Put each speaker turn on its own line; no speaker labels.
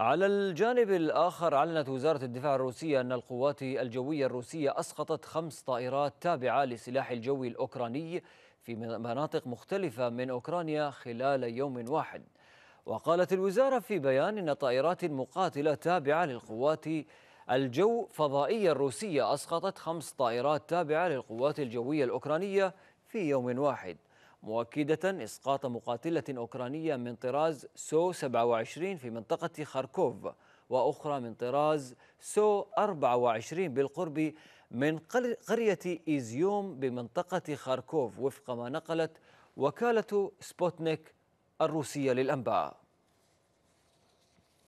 على الجانب الآخر أعلنت وزارة الدفاع الروسية أن القوات الجوية الروسية أسقطت خمس طائرات تابعة لسلاح الجوي الأوكراني في مناطق مختلفة من أوكرانيا خلال يوم واحد وقالت الوزارة في بيان أن طائرات مقاتلة تابعة للقوات الجو فضائية الروسية أسقطت خمس طائرات تابعة للقوات الجوية الأوكرانية في يوم واحد مؤكدة إسقاط مقاتلة أوكرانية من طراز سو 27 في منطقة خاركوف وأخرى من طراز سو 24 بالقرب من قرية إيزيوم بمنطقة خاركوف وفق ما نقلت وكالة سبوتنيك الروسية للأنباء